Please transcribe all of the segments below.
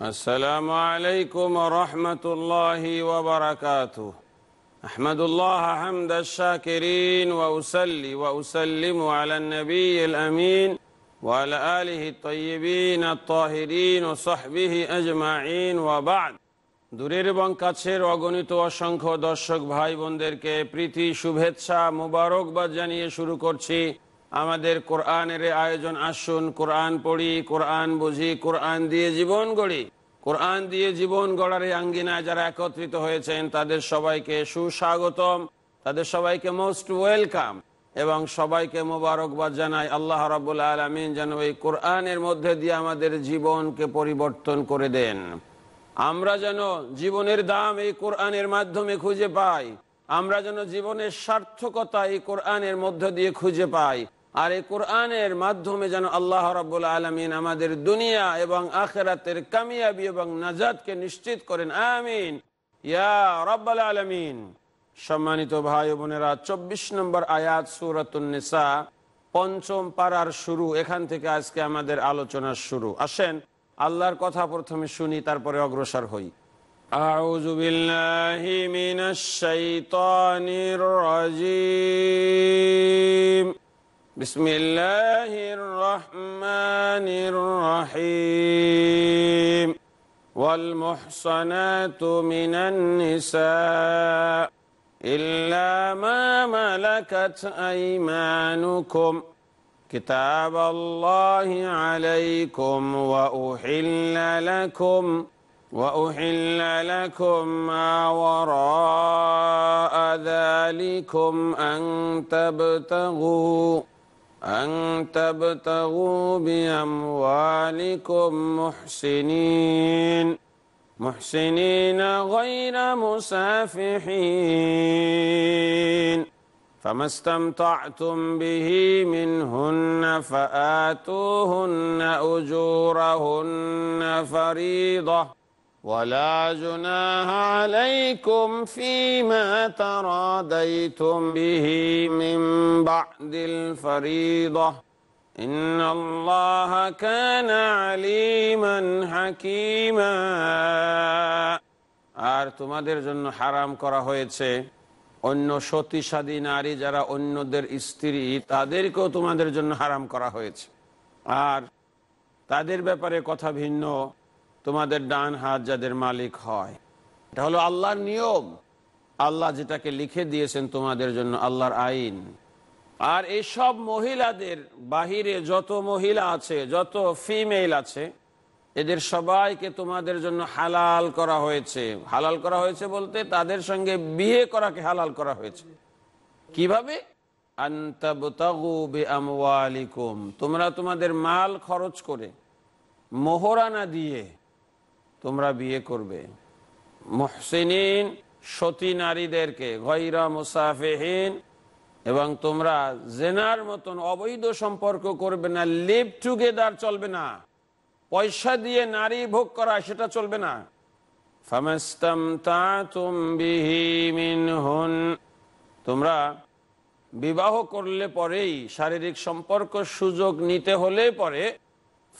السلام عليكم ورحمة الله وبركاته أحمد الله حمد الشاكرين وأسلي وأسلم على النبي الأمين وعلى آله الطيبين الطاهرين وصحبه أجمعين وبعد দূরের এবং কাছের অগণিত অসংখ্য দর্শক ভাই বোনদেরকে প্রীতি শুভেচ্ছা মুবারকবাদ জানিয়ে শুরু করছি আমাদের কোরআনের আয়োজন আসুন কোরআন পড়ি কোরআন বুঝি কোরআন দিয়ে জীবন গড়ি কোরআন দিয়ে জীবন গড়ার এই আঙ্গিনায় যারা একত্রিত হয়েছেন তাদের সবাইকে সুস্বাগতম তাদের সবাইকে মোস্ট ওয়েলকাম এবং সবাইকে মোবারকবাদ জানাই আল্লাহ রাবুল আলমিন যেন এই কোরআনের মধ্যে দিয়ে আমাদের জীবনকে পরিবর্তন করে দেন আমরা যেন জীবনের দাম এই কোরআনের মাধ্যমে খুঁজে পাই আমরা যেন জীবনের সার্থকতা এই কোরআনের মধ্য দিয়ে খুঁজে পাই আর এই কোরআনের মাধ্যমে যেন আল্লাহ রাবুল আলমিন আমাদের দুনিয়া এবং আখেরাতের কামিয়াবি এবং নাজাদকে নিশ্চিত করেন আমিন ইয়া আলমিন সম্মানিত ভাই বোনেরা চব্বিশ নম্বর আয়াত সুরাতুন্নেসা পঞ্চম পাড়ার শুরু এখান থেকে আজকে আমাদের আলোচনা শুরু আসেন আল্লাহর কথা প্রথমে শুনি তারপরে অগ্রসর হই أعوذ بالله بسم الله الرحمن الرحيم والمحصنات من النساء إلا ما ملكت أيمانكم كتاب الله عليكم وأحل لكم وأحل لكم ما وراء ذلكم أن تبتغوا أن تبتغوا بأموالكم محسنين محسنين غير مسافحين فما استمتعتم به منهن فآتوهن أجورهن فريضة ولا جناح عليكم فيما تراديتم به من بعد الفريضة إن الله كان عليما حكيما আর তোমাদের জন্য হারাম করা হয়েছে অন্য সতীসাদী নারী যারা অন্যদের স্ত্রী তাদেরকেও তোমাদের জন্য হারাম করা হয়েছে আর তাদের ব্যাপারে কথা ভিন্ন তোমাদের ডান হাত যাদের মালিক হয় এটা হলো আল্লাহর নিয়ম আল্লাহ যেটাকে লিখে দিয়েছেন তোমাদের জন্য আল্লাহর আইন আর এসব মহিলাদের বাহিরে যত মহিলা আছে যত ফিমেল আছে এদের সবাইকে তোমাদের জন্য হালাল করা হয়েছে হালাল করা হয়েছে বলতে তাদের সঙ্গে বিয়ে করাকে হালাল করা হয়েছে কিভাবে তোমরা তোমাদের মাল খরচ করে মোহরানা দিয়ে তোমরা বিয়ে করবে মহসিনিন সতী নারীদেরকে গৈরা মুসাফেহীন এবং তোমরা জেনার মতন অবৈধ সম্পর্ক করবে না লিভ টুগেদার চলবে না পয়সা দিয়ে নারী ভোগ করা সেটা চলবে না তোমরা বিবাহ করলে পরেই শারীরিক সম্পর্ক সুযোগ নিতে হলে পরে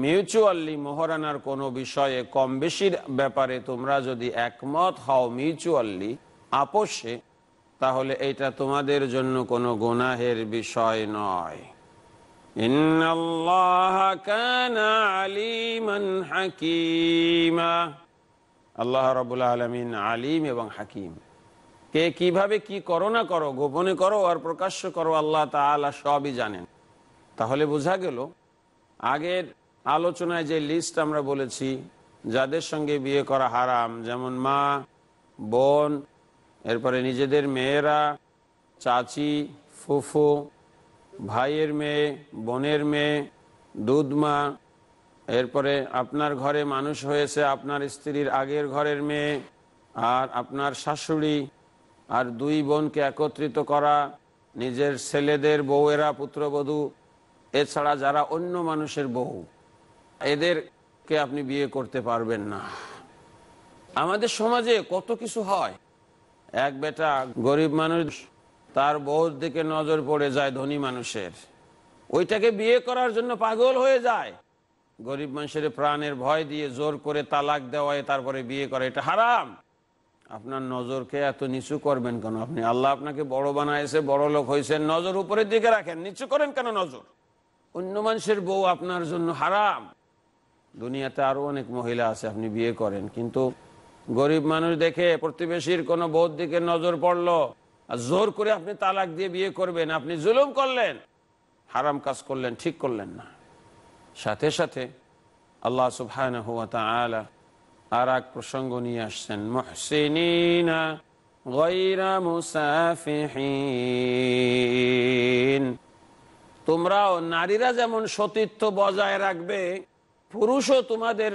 মিউচুয়ালি মহারানার কোনো বিষয়ে কম বেশির ব্যাপারে তোমরা যদি একমত হও মিউচুয়ালি আপোষে তাহলে এটা তোমাদের জন্য কোনো গুনাহের বিষয় নয় আল্লাহ রবুল্লা আলমিন আলিম এবং হাকিম কে কিভাবে কি করো না করো গোপনে করো আর প্রকাশ্য করো আল্লাহ তালা সবই জানেন তাহলে বোঝা গেল আগের আলোচনায় যে লিস্ট আমরা বলেছি যাদের সঙ্গে বিয়ে করা হারাম যেমন মা বোন এরপরে নিজেদের মেয়েরা চাচি ফুফু ভাইয়ের মেয়ে বোনের মেয়ে দুধমা এরপরে আপনার ঘরে মানুষ হয়েছে আপনার স্ত্রীর আগের ঘরের মেয়ে আর আপনার শাশুড়ি আর দুই বোনকে একত্রিত করা নিজের ছেলেদের বউয়েরা পুত্রবধূ এছাড়া যারা অন্য মানুষের বউ এদেরকে আপনি বিয়ে করতে পারবেন না আমাদের সমাজে কত কিছু হয় এক বেটা গরিব মানুষ তার বউর দিকে নজর পড়ে যায় ধনী মানুষের ওইটাকে বিয়ে করার জন্য পাগল হয়ে যায় গরিব মানুষের প্রাণের ভয় দিয়ে জোর করে তালাক দেওয়ায় তারপরে বিয়ে করে এটা হারাম আপনার নজরকে এত নিচু করবেন কেন আপনি আল্লাহ আপনাকে বড় বানাইছে বড় লোক হয়েছেন নজর উপরের দিকে রাখেন নিচু করেন কেন নজর অন্য মানুষের বউ আপনার জন্য হারাম দুনিয়াতে আরও অনেক মহিলা আছে আপনি বিয়ে করেন কিন্তু গরিব মানুষ দেখে প্রতিবেশীর কোনো বৌর দিকে নজর পড়ল আর জোর করে আপনি তালাক দিয়ে বিয়ে করবেন আপনি জুলুম করলেন হারাম কাজ করলেন ঠিক করলেন না সাথে সাথে আল্লাহ সুফান আর এক প্রসঙ্গ নিয়ে আসছেন মহসিনা তোমরাও নারীরা যেমন সতীর্থ বজায় রাখবে পুরুষও তোমাদের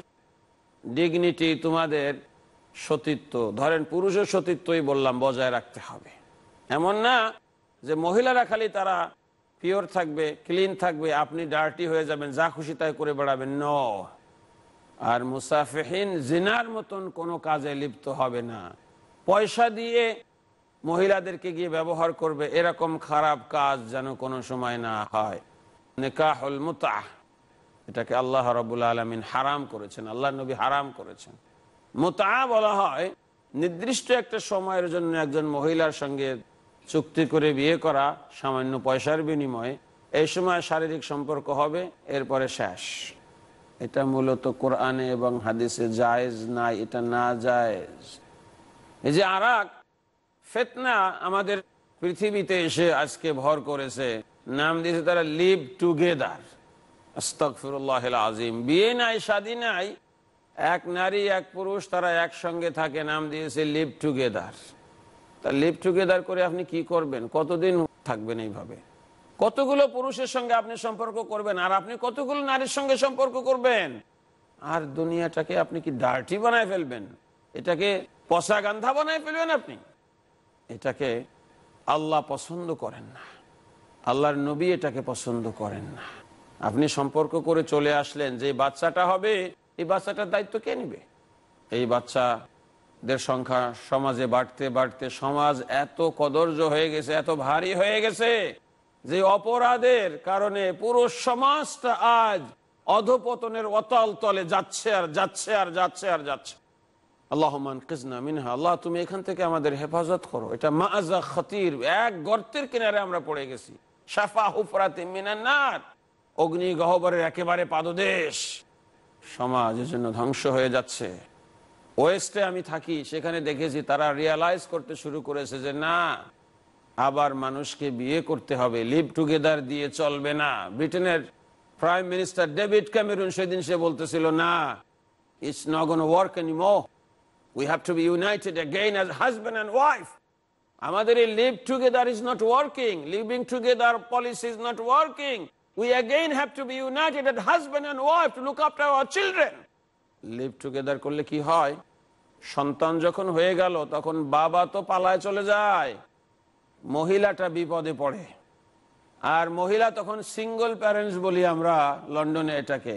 ডিগনিটি তোমাদের সতীত্ব ধরেন পুরুষও সতীত্বই বললাম বজায় রাখতে হবে এমন না যে মহিলারা খালি তারা পিওর থাকবে ক্লিন থাকবে আপনি ডার্টি হয়ে যাবেন যা খুশি তাই করে বেড়াবেন ন আর মুসাফেহীন জিনার মতন কোনো কাজে লিপ্ত হবে না পয়সা দিয়ে মহিলাদেরকে গিয়ে ব্যবহার করবে এরকম খারাপ কাজ যেন কোনো সময় না হয় নিকাহল মুতাহ এটাকে আল্লাহ রবুল আলমিন হারাম করেছেন আল্লাহ নবী হারাম করেছেন মোতা বলা হয় নির্দিষ্ট একটা সময়ের জন্য একজন মহিলার সঙ্গে চুক্তি করে বিয়ে করা সামান্য পয়সার বিনিময়ে এই সময় শারীরিক সম্পর্ক হবে এরপরে শেষ এটা মূলত কোরআনে এবং হাদিসে জায়েজ নাই এটা না জায়েজ এই যে আরাক ফেতনা আমাদের পৃথিবীতে এসে আজকে ভর করেছে নাম দিয়েছে তারা লিভ টুগেদার আস্তকফিরুল্লাহ এক নারী এক পুরুষ তারা একসঙ্গে থাকে নাম দিয়েছে লিভ টুগেদার তা লিভ টুগেদার করে আপনি কি করবেন কতদিন থাকবেন এইভাবে কতগুলো পুরুষের সঙ্গে আপনি সম্পর্ক করবেন আর আপনি কতগুলো নারীর সঙ্গে সম্পর্ক করবেন আর দুনিয়াটাকে আপনি কি ডার্টি বানায় ফেলবেন এটাকে পশা গান্ধা বানায় ফেলবেন আপনি এটাকে আল্লাহ পছন্দ করেন না আল্লাহর নবী এটাকে পছন্দ করেন না আপনি সম্পর্ক করে চলে আসলেন যে বাচ্চাটা হবে এই বাচ্চাটার দায়িত্ব কে নেবে এই বাচ্চাদের সংখ্যা সমাজে বাড়তে বাড়তে সমাজ এত কদর্য হয়ে গেছে এত ভারী হয়ে গেছে যে অপরাধের কারণে পুরো সমাজটা আজ অধপতনের অতল তলে যাচ্ছে আর যাচ্ছে আর যাচ্ছে আর যাচ্ছে আল্লাহমান কৃষ্ণা মিনহা আল্লাহ তুমি এখান থেকে আমাদের হেফাজত করো এটা মাজা খতির এক গর্তের কিনারে আমরা পড়ে গেছি সাফা হুফরাতে মিনান্নার অগ্নিগহ্বরের একেবারে পাদদেশ সমাজ জন্য ধ্বংস হয়ে যাচ্ছে ওয়েস্টে আমি থাকি সেখানে দেখেছি তারা রিয়ালাইজ করতে শুরু করেছে যে না আবার মানুষকে বিয়ে করতে হবে লিভ টুগেদার দিয়ে চলবে না ব্রিটেনের প্রাইম মিনিস্টার ডেভিড ক্যামেরুন সেদিন সে বলতেছিল না it's not gonna work anymore we have to be united again as husband and wife আমাদের এই live together is not working living together policy is not working we again have to be united as husband and wife to look after our children. Live together করলে কি হয় সন্তান যখন হয়ে গেল তখন বাবা তো পালায় চলে যায় মহিলাটা বিপদে পড়ে আর মহিলা তখন সিঙ্গল প্যারেন্টস বলি আমরা লন্ডনে এটাকে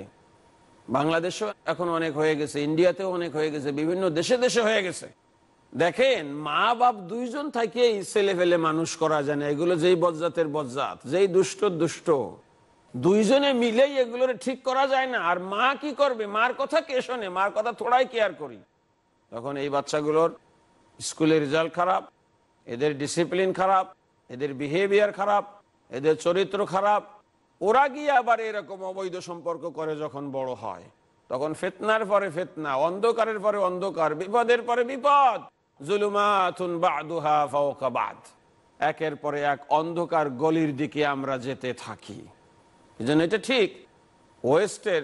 বাংলাদেশেও এখন অনেক হয়ে গেছে ইন্ডিয়াতেও অনেক হয়ে গেছে বিভিন্ন দেশে দেশে হয়ে গেছে দেখেন মা বাপ দুইজন থাকেই ছেলে ফেলে মানুষ করা যায় না এগুলো যেই বজ্জাতের বজ্জাত যেই দুষ্ট দুষ্ট দুইজনে মিলেই এগুলোর ঠিক করা যায় না আর মা কি করবে মার কথা কে শোনে মার কথা থোড়াই কেয়ার করি তখন এই বাচ্চাগুলোর স্কুলের রেজাল্ট খারাপ এদের ডিসিপ্লিন খারাপ এদের বিহেভিয়ার খারাপ এদের চরিত্র খারাপ ওরা গিয়ে আবার এরকম অবৈধ সম্পর্ক করে যখন বড় হয় তখন ফেতনার পরে ফেতনা অন্ধকারের পরে অন্ধকার বিপদের পরে বিপদ জুলুমাথুন ফাওকা একের পরে এক অন্ধকার গলির দিকে আমরা যেতে থাকি এই জন্য এটা ঠিক ওয়েস্টের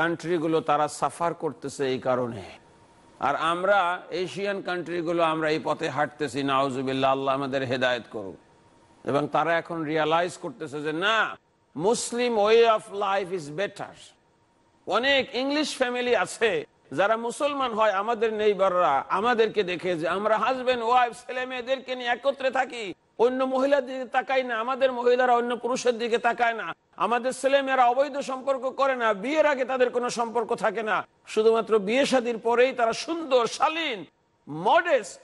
কান্ট্রিগুলো তারা সাফার করতেছে এই কারণে আর আমরা এশিয়ান কান্ট্রিগুলো আমরা এই পথে হাঁটতেছি নাউজুবিল্লা আল্লাহ আমাদের হেদায়ত করুক এবং তারা এখন রিয়ালাইজ করতেছে যে না Muslim way of life is better অনেক ইংলিশ ফ্যামিলি আছে যারা মুসলমান হয় আমাদের নেইবাররা আমাদেরকে দেখে যে আমরা হাজবেন্ড ওয়াইফ ছেলে মেয়েদেরকে নিয়ে একত্রে থাকি অন্য মহিলার দিকে তাকায় না আমাদের মহিলারা অন্য পুরুষের দিকে তাকায় না আমাদের ছেলেমেয়েরা অবৈধ সম্পর্ক করে না বিয়ের আগে তাদের কোনো সম্পর্ক থাকে না শুধুমাত্র বিয়ে সাদীর পরেই তারা সুন্দর শালীন মডেস্ট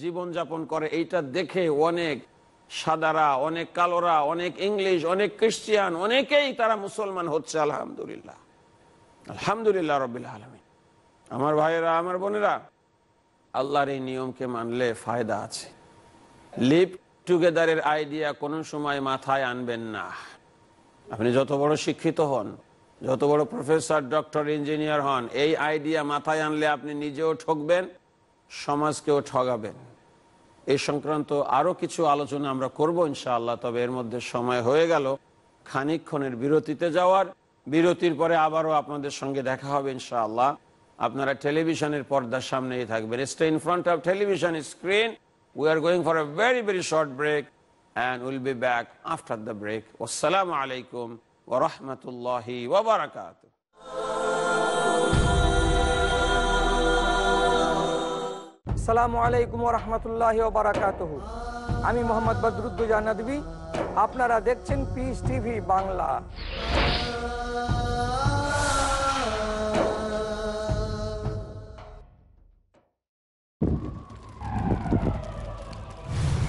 জীবন যাপন করে এইটা দেখে অনেক সাদারা অনেক কালোরা অনেক ইংলিশ অনেক খ্রিস্টিয়ান অনেকেই তারা মুসলমান হচ্ছে আলহামদুলিল্লাহ আলহামদুলিল্লাহ রবিল্লা আলমী আমার ভাইয়েরা আমার বোনেরা আল্লাহর এই নিয়মকে মানলে ফায়দা আছে লিপ টুগেদারের আইডিয়া কোনো সময় মাথায় আনবেন না আপনি যত বড় শিক্ষিত হন যত বড় প্রফেসর ডক্টর ইঞ্জিনিয়ার হন এই আইডিয়া মাথায় আনলে আপনি নিজেও ঠকবেন সমাজকেও ঠগাবেন এই সংক্রান্ত আরও কিছু আলোচনা আমরা করব ইনশাআল্লাহ তবে এর মধ্যে সময় হয়ে গেল খানিক্ষণের বিরতিতে যাওয়ার বিরতির পরে আবারও আপনাদের সঙ্গে দেখা হবে ইনশাআল্লাহ আপনারা টেলিভিশনের পর্দার সামনেই থাকবেন stay in front of television screen We are going for a very, very short break and we'll be back after the break. Wassalamu alaikum wa rahmatullahi wa barakatuh. আসসালামু আলাইকুম রহমতুল্লাহ বারাকাত আমি মোহাম্মদ বদরুদ্দুজা নদী আপনারা দেখছেন Peace TV Bangla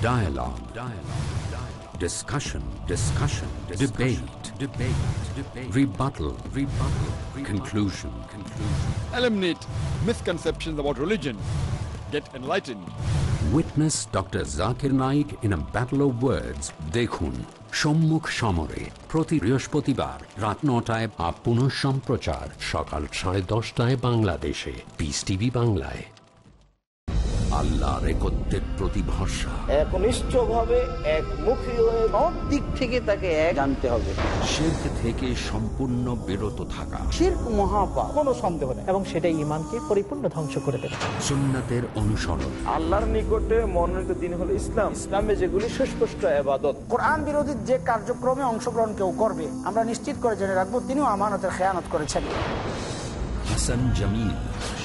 Dialogue. Dialogue. Dialogue. Discussion. Discussion. Discussion. Debate. Debate. Debate. Rebuttal. Rebuttal. Rebuttal. Conclusion. Conclusion. Eliminate misconceptions about religion. Get enlightened. Witness doctor Zakir Naik in a battle of words দেখুন সম্মুখ সমরে প্রতি বৃহস্পতিবার রাত নটায় আপ পুনঃ সম্প্রচার সকাল সাড়ে দশটায় বাংলাদেশে পিস টিভি বাংলায় আল্লাহর একত্রের প্রতি ভরসা একনিষ্ঠ দিক থেকে তাকে এক হবে থেকে সম্পূর্ণ বিরত থাকা মহাপা কোনো সন্দেহ এবং পরিপূর্ণ ধ্বংস করে দেবে অনুসরণ আল্লাহর নিকটে মনোনীত দিন হলো ইসলাম যেগুলি কোরআন বিরোধী যে কার্যক্রমে অংশগ্রহণ কেউ করবে আমরা নিশ্চিত করে জেনে রাখবো তিনিও আমানতের খেয়ানত করেছেন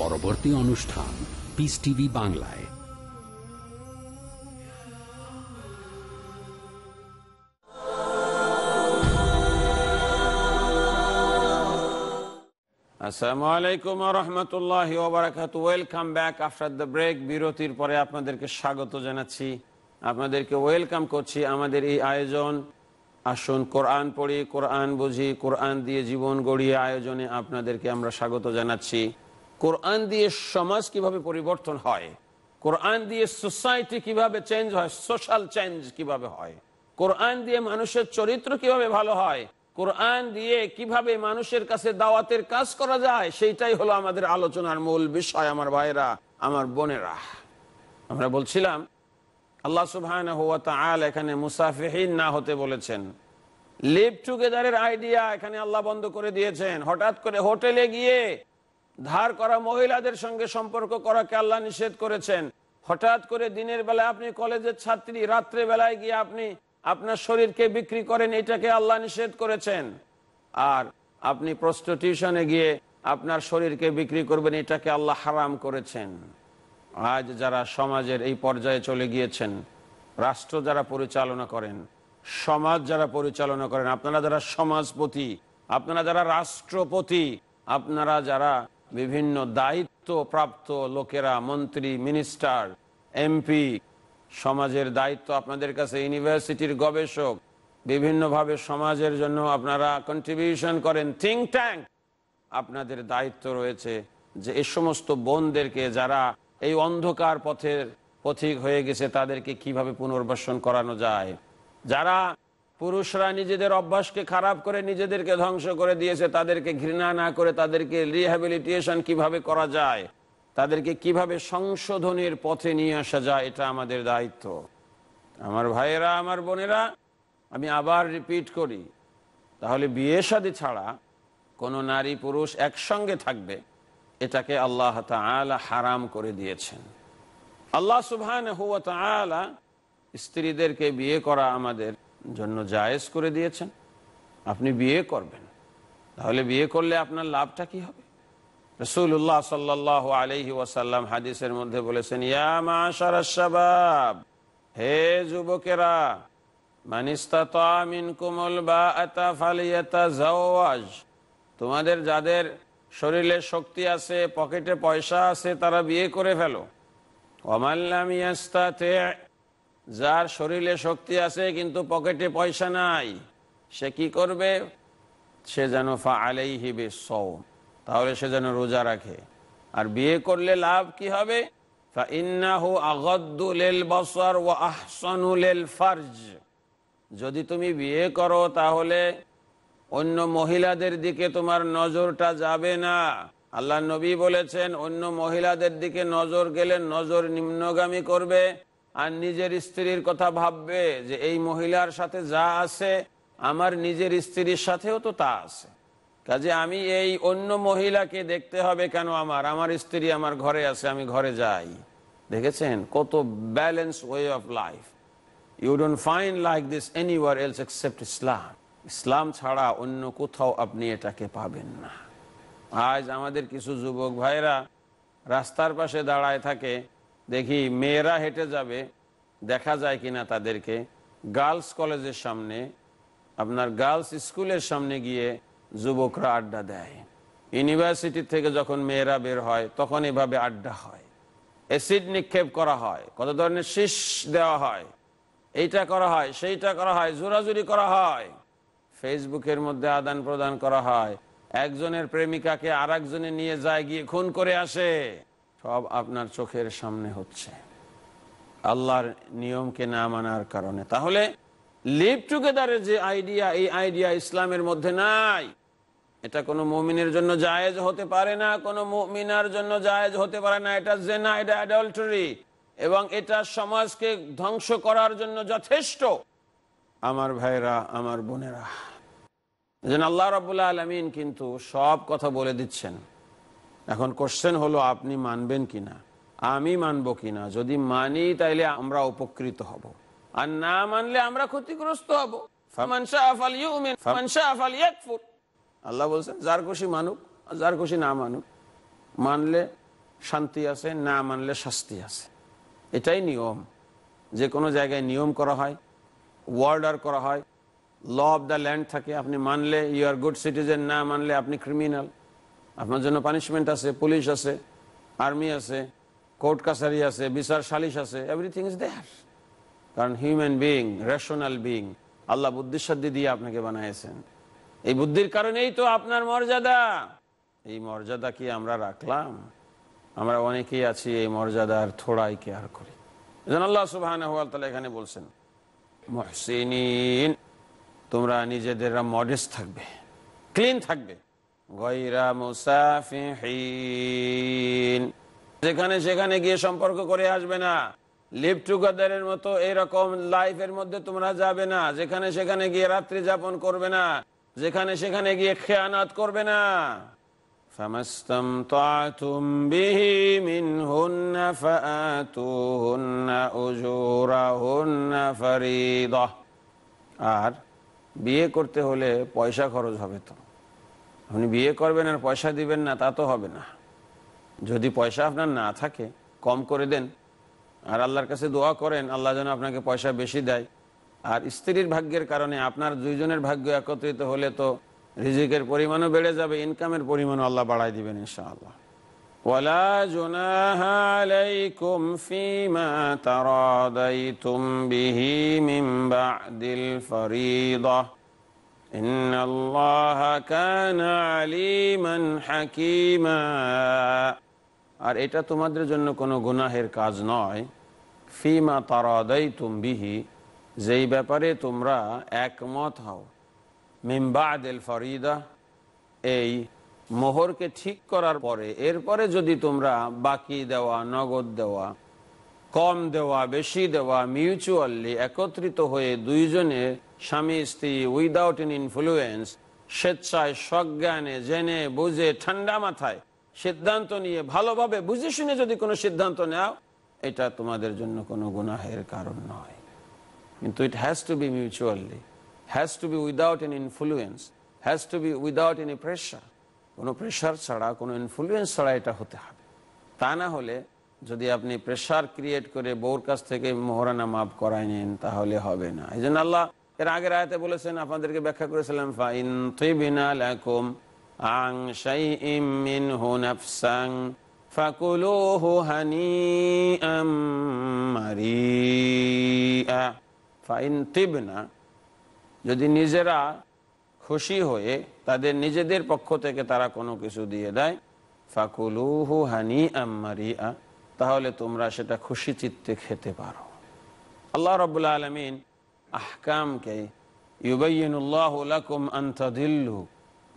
পরবর্তী অনুষ্ঠান পিস টিভি বাংলায় আলাইকুম welcome back after the break বিরতির পরে আপনাদেরকে স্বাগত জানাচ্ছি আপনাদেরকে ওয়েলকাম করছি আমাদের এই আয়োজন আসুন কোরআন পড়ি কোরআন বুঝি কোরআন দিয়ে জীবন গড়িয়ে আয়োজনে আপনাদেরকে আমরা স্বাগত জানাচ্ছি কোরআন দিয়ে সমাজ কিভাবে পরিবর্তন হয় কোরআন দিয়ে সোসাইটি কিভাবে চেঞ্জ হয় সোশ্যাল চেঞ্জ কিভাবে হয় কোরআন দিয়ে মানুষের চরিত্র কিভাবে ভালো হয় কোরআন দিয়ে কিভাবে মানুষের কাছে দাওয়াতের কাজ করা যায় সেইটাই হলো আমাদের আলোচনার মূল বিষয় আমার ভাইরা আমার বোনেরা আমরা বলছিলাম আল্লাহ সুবাহ এখানে মুসাফিহীন না হতে বলেছেন লিভ টুগেদারের আইডিয়া এখানে আল্লাহ বন্ধ করে দিয়েছেন হঠাৎ করে হোটেলে গিয়ে ধার করা মহিলাদের সঙ্গে সম্পর্ক করাকে আল্লাহ নিষেধ করেছেন হঠাৎ করে দিনের বেলায় আপনি কলেজের ছাত্রী রাত্রে বেলায় গিয়ে আপনি আপনার শরীরকে বিক্রি করেন এটাকে আল্লাহ নিষেধ করেছেন আর আপনি প্রস্টিটিউশনে গিয়ে আপনার শরীরকে বিক্রি করবেন এটাকে আল্লাহ হারাম করেছেন আজ যারা সমাজের এই পর্যায়ে চলে গিয়েছেন রাষ্ট্র যারা পরিচালনা করেন সমাজ যারা পরিচালনা করেন আপনারা যারা সমাজপতি আপনারা যারা রাষ্ট্রপতি আপনারা যারা বিভিন্ন দায়িত্বপ্রাপ্ত লোকেরা মন্ত্রী মিনিস্টার এমপি সমাজের দায়িত্ব আপনাদের কাছে ইউনিভার্সিটির গবেষক বিভিন্নভাবে সমাজের জন্য আপনারা কন্ট্রিবিউশন করেন থিঙ্ক ট্যাঙ্ক আপনাদের দায়িত্ব রয়েছে যে এই সমস্ত বোনদেরকে যারা এই অন্ধকার পথের পথিক হয়ে গেছে তাদেরকে কিভাবে পুনর্বাসন করানো যায় যারা পুরুষরা নিজেদের অভ্যাসকে খারাপ করে নিজেদেরকে ধ্বংস করে দিয়েছে তাদেরকে ঘৃণা না করে তাদেরকে রিহ্যাবিলিটেশন কিভাবে করা যায় তাদেরকে কিভাবে সংশোধনের পথে নিয়ে আসা যায় এটা আমাদের দায়িত্ব আমার ভাইয়েরা আমার বোনেরা আমি আবার রিপিট করি তাহলে বিয়ে সাদী ছাড়া কোনো নারী পুরুষ একসঙ্গে থাকবে এটাকে আল্লাহ তালা হারাম করে দিয়েছেন আল্লাহ সুবাহ স্ত্রীদেরকে বিয়ে করা আমাদের জন্য জায়েজ করে দিয়েছেন আপনি বিয়ে করবেন তাহলে বিয়ে করলে আপনার লাভটা কি হবে রসুল্লাহ সাল্লাহ আলহি ওয়াসাল্লাম হাদিসের মধ্যে বলেছেন ইয়ামাশারাব হে যুবকেরা তোমাদের যাদের শরীরে শক্তি আছে পকেটে পয়সা আছে তারা বিয়ে করে ফেলো অমাল্লাম যার শরীরে শক্তি আছে কিন্তু পকেটে পয়সা নাই সে কি করবে সে যেন ফা আলাই হিবে তাহলে সে যেন রোজা রাখে আর বিয়ে করলে লাভ কি হবে যদি তুমি বিয়ে করো তাহলে অন্য মহিলাদের দিকে তোমার নজরটা যাবে না আল্লাহ নবী বলেছেন অন্য মহিলাদের দিকে নজর গেলে নজর নিম্নগামী করবে আর নিজের স্ত্রীর কথা ভাববে যে এই মহিলার সাথে যা আছে আমার নিজের স্ত্রীর সাথেও তো তা আছে কাজে আমি এই অন্য মহিলাকে দেখতে হবে কেন আমার আমার স্ত্রী আমার ঘরে আছে আমি ঘরে যাই দেখেছেন কত balance way of life you don't find like this anywhere else except Islam ইসলাম ছাড়া অন্য কোথাও আপনি এটাকে পাবেন না আজ আমাদের কিছু যুবক ভাইরা রাস্তার পাশে দাঁড়ায় থাকে দেখি মেয়েরা হেঁটে যাবে দেখা যায় কিনা তাদেরকে গার্লস কলেজের সামনে আপনার গার্লস স্কুলের সামনে গিয়ে যুবকরা আড্ডা দেয় ইউনিভার্সিটি থেকে যখন মেয়েরা বের হয় তখন এভাবে আড্ডা হয় অ্যাসিড নিক্ষেপ করা হয় কত ধরনের শীষ দেওয়া হয় এইটা করা হয় সেইটা করা হয় জোরাজুরি করা হয় ফেসবুকের মধ্যে আদান প্রদান করা হয় একজনের প্রেমিকাকে আর নিয়ে যায় গিয়ে খুন করে আসে সব আপনার চোখের সামনে হচ্ছে আল্লাহর নিয়মকে না মানার কারণে তাহলে লিভ টুগেদারের যে আইডিয়া এই আইডিয়া ইসলামের মধ্যে নাই এটা কোনো মমিনের জন্য জায়েজ হতে পারে না কোনো মমিনার জন্য জায়েজ হতে পারে না এটা জেনা এটা অ্যাডাল্টারি এবং এটা সমাজকে ধ্বংস করার জন্য যথেষ্ট আমার ভাইরা আমার বোনেরা যেন আল্লাহ রবুল্লা আলমিন কিন্তু সব কথা বলে দিচ্ছেন এখন কোশ্চেন হলো আপনি মানবেন কিনা আমি মানব কিনা যদি মানি তাইলে আমরা উপকৃত হব আর না মানলে আমরা ক্ষতিগ্রস্ত হব আল্লাহ বলছেন যার খুশি মানুক যার খুশি না মানুক মানলে শান্তি আছে না মানলে শাস্তি আছে এটাই নিয়ম যে কোনো জায়গায় নিয়ম করা হয় ওয়ার্ডার করা হয় ল অফ দ্য ল্যান্ড থাকে আপনি মানলে ইউ আর গুড সিটিজেন না মানলে আপনি ক্রিমিনাল আপনার জন্য পানিশমেন্ট আছে পুলিশ আছে আর্মি আছে কোর্ট কাছারি আছে বিচার সালিশ আছে এভরিথিং ইজ দেয়ার কারণ হিউম্যান বিং রেশনাল বিং আল্লাহ বুদ্ধিসাধ্য দিয়ে আপনাকে বানিয়েছেন এই বুদ্ধির কারণেই তো আপনার মর্যাদা এই মর্যাদা কি আমরা রাখলাম আমরা অনেকেই আছি এই মর্যাদার থোড়াই কেয়ার করি আল্লাহ সুবাহ এখানে বলছেন মহসিন তোমরা নিজেদের মডেস্ট থাকবে ক্লিন থাকবে যেখানে সেখানে গিয়ে সম্পর্ক করে আসবে না লিভ এর মতো এরকম লাইফের মধ্যে তোমরা যাবে না যেখানে সেখানে গিয়ে রাত্রি যাপন করবে না যেখানে সেখানে গিয়ে খেয়ানাত করবে না আর বিয়ে করতে হলে পয়সা খরচ হবে তো আপনি বিয়ে করবেন আর পয়সা দিবেন না তা তো হবে না যদি পয়সা আপনার না থাকে কম করে দেন আর আল্লাহর কাছে দোয়া করেন আল্লাহ যেন আপনাকে পয়সা বেশি দেয় আর স্ত্রীর ভাগ্যের কারণে আপনার দুইজনের ভাগ্য একত্রিত হলে তো রিজিকের পরিমাণও বেড়ে যাবে ইনকামের পরিমাণও আল্লাহ বাড়াই দিবেন ইনশাআল্লাহ ولا جناح عليكم فيما تراضيتم আর এটা তোমাদের জন্য কোনো গুনাহের কাজ নয় ফিমা তারাদাই তুমবিহি যেই ব্যাপারে তোমরা একমত হও মিম্বা এল ফরিদা এই মোহরকে ঠিক করার পরে এরপরে যদি তোমরা বাকি দেওয়া নগদ দেওয়া কম দেওয়া বেশি দেওয়া মিউচুয়ালি একত্রিত হয়ে দুইজনে স্বামী স্ত্রী উইদাউট এন ইনফ্লুয়েন্স স্বেচ্ছায় সজ্ঞানে জেনে বুঝে ঠান্ডা মাথায় সিদ্ধান্ত নিয়ে ভালোভাবে বুঝে শুনে যদি কোনো সিদ্ধান্ত নেও এটা তোমাদের জন্য কোনো গুনাহের কারণ নয় কিন্তু it has to be mutually has to be without an influence has to be without any pressure কোনো প্রেশার ছাড়া কোনো ইনফ্লুয়েন্স ছাড়া এটা হতে হবে তা না হলে যদি আপনি প্রেশার ক্রিয়েট করে বউর কাছ থেকে মহরানা মাফ করায় নেন তাহলে হবে না এই আল্লাহ এর আগের আয়তে বলেছেন আপনাদেরকে ব্যাখ্যা করেছিলাম ফাইন তিবিনা আং ফাইন যদি নিজেরা খুশি হয়ে তাদের নিজেদের পক্ষ থেকে তারা কোনো কিছু দিয়ে দেয় ফাকুলুহু হানি মারিয়া তাহলে তোমরা সেটা খুশি চিত্তে খেতে পারো আল্লাহ রবুল্লা আলমিন আহকামকে ইউবাইনুল্লাহ লাকুম আন্তাদিল্লু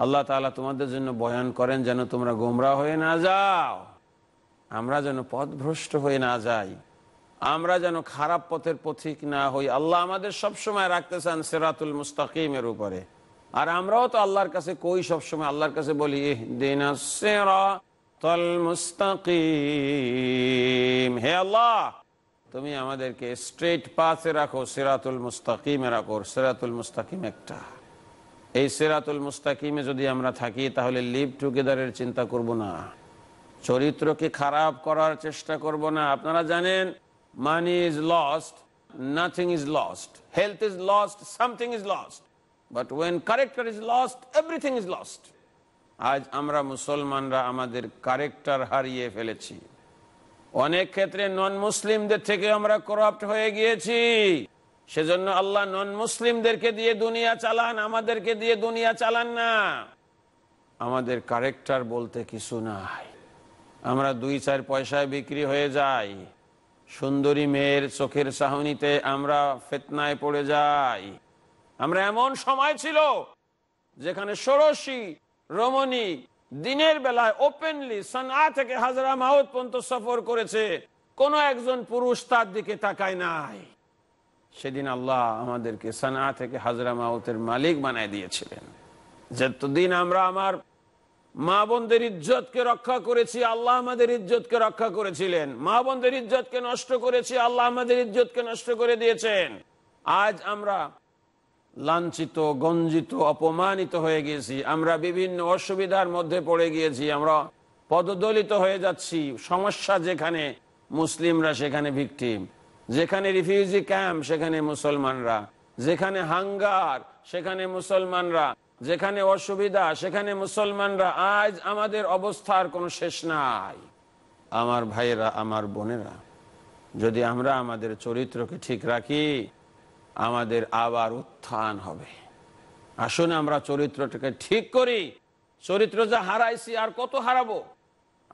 আল্লাহ তালা তোমাদের জন্য বয়ান করেন যেন তোমরা গোমরা হয়ে না যাও আমরা যেন পথ ভ্রষ্ট হয়ে না যাই আমরা যেন খারাপ পথের পথিক না হই আল্লাহ আমাদের সবসময় রাখতে চান সেরাতুল মুস্তাকিমের উপরে আর আমরাও তো আল্লাহর কাছে কই সবসময় আল্লাহর কাছে বলি হে আল্লাহ তুমি আমাদেরকে স্ট্রেট পাথে রাখো সেরাতুল মুস্তাকিমে রাখো সেরাতুল মুস্তাকিম একটা এই সেরাতুল মুস্তাকিমে যদি আমরা থাকি তাহলে লিভ টুগেদারের চিন্তা করব না চরিত্রকে খারাপ করার চেষ্টা করব না আপনারা জানেন money is lost nothing is lost health is lost something is lost but when character is lost everything is lost আজ আমরা মুসলমানরা আমাদের কারেক্টার হারিয়ে ফেলেছি অনেক ক্ষেত্রে নন মুসলিমদের থেকে আমরা করাপ্ট হয়ে গিয়েছি সেজন্য আল্লাহ নন মুসলিমদেরকে দিয়ে দুনিয়া চালান আমাদেরকে দিয়ে দুনিয়া চালান না আমাদের কারেক্টার বলতে কিছু নাই আমরা দুই চার পয়সায় বিক্রি হয়ে যাই সুন্দরী মেয়ের চোখের সাহনিতে আমরা ফেতনায় পড়ে যাই আমরা এমন সময় ছিল যেখানে ষোড়শী রমণী দিনের বেলায় ওপেনলি সানা থেকে হাজরা মাহত পর্যন্ত সফর করেছে কোনো একজন পুরুষ তার দিকে তাকায় নাই সেদিন আল্লাহ আমাদেরকে সানা থেকে হাজরা মাহতের মালিক বানায় দিয়েছিলেন যতদিন আমরা আমার মা বোনদের ইজ্জতকে রক্ষা করেছি আল্লাহ আমাদের ইজ্জতকে রক্ষা করেছিলেন মা বোনদের ইজ্জতকে নষ্ট করেছি আল্লাহ আমাদের ইজ্জতকে নষ্ট করে দিয়েছেন আজ আমরা লাঞ্ছিত গঞ্জিত অপমানিত হয়ে গিয়েছি আমরা বিভিন্ন অসুবিধার মধ্যে পড়ে গিয়েছি আমরা পদদলিত হয়ে যাচ্ছি সমস্যা যেখানে মুসলিমরা সেখানে ভিকটিম যেখানে রিফিউজি ক্যাম্প সেখানে মুসলমানরা যেখানে হাঙ্গার সেখানে মুসলমানরা যেখানে অসুবিধা সেখানে মুসলমানরা আজ আমাদের অবস্থার কোনো শেষ নাই আমার ভাইয়েরা আমার বোনেরা যদি আমরা আমাদের চরিত্রকে ঠিক রাখি আমাদের আবার উত্থান হবে আসুন আমরা চরিত্রটাকে ঠিক করি চরিত্র যা হারাইছি আর কত হারাবো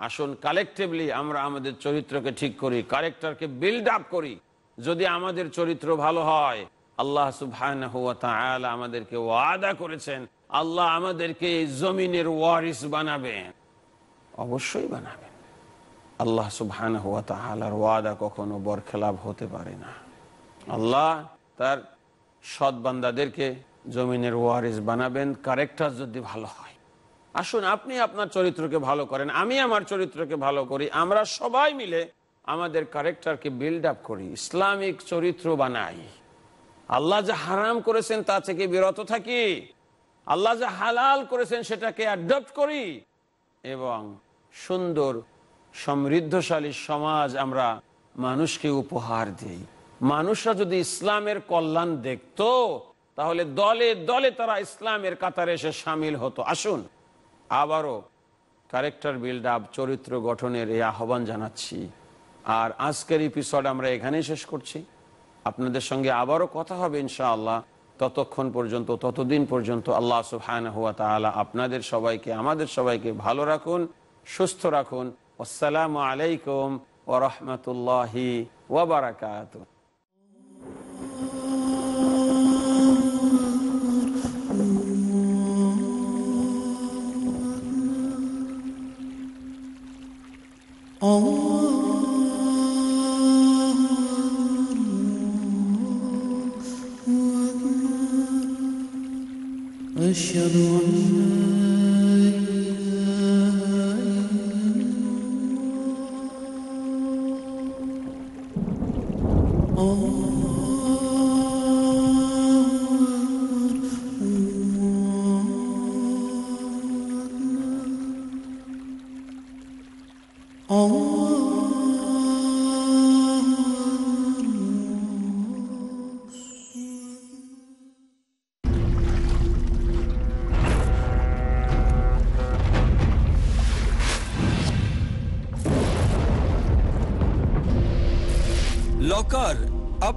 আসুন কালেকটিভলি আমরা আমাদের চরিত্রকে ঠিক করি ক্যারেক্টারকে বিল্ড আপ করি যদি আমাদের চরিত্র ভালো হয় আল্লাহ আমাদেরকে ওয়াদা করেছেন আল্লাহ আমাদেরকে জমিনের ওয়ারিস বানাবেন অবশ্যই বানাবেন আল্লাহ সুবাহ ওয়াদা কখনো বরখেলাভ হতে পারে না আল্লাহ তার সৎ বান্দাদেরকে জমিনের ওয়ারিস বানাবেন কারেক্টার যদি ভালো হয় আসুন আপনি আপনার চরিত্রকে ভালো করেন আমি আমার চরিত্রকে ভালো করি আমরা সবাই মিলে আমাদের কারেক্টারকে বিল্ড আপ করি ইসলামিক চরিত্র বানাই আল্লাহ যা হারাম করেছেন তা থেকে বিরত থাকি আল্লাহ যা হালাল করেছেন সেটাকে অ্যাডপ্ট করি এবং সুন্দর সমৃদ্ধশালী সমাজ আমরা মানুষকে উপহার দিই মানুষরা যদি ইসলামের কল্যাণ দেখত তাহলে দলে দলে তারা ইসলামের কাতারে এসে সামিল হতো আসুন আবারও ক্যারেক্টার বিল্ড আপ চরিত্র গঠনের এই আহ্বান জানাচ্ছি আর আজকের এপিসোড আমরা এখানেই শেষ করছি আপনাদের সঙ্গে আবারও কথা হবে ইনশাআল্লাহ ততক্ষণ পর্যন্ত ততদিন পর্যন্ত আল্লাহ সুহান হুয়া তালা আপনাদের সবাইকে আমাদের সবাইকে ভালো রাখুন সুস্থ রাখুন আসসালামু আলাইকুম ও রহমতুল্লাহি ওবরাকাত أشهد أن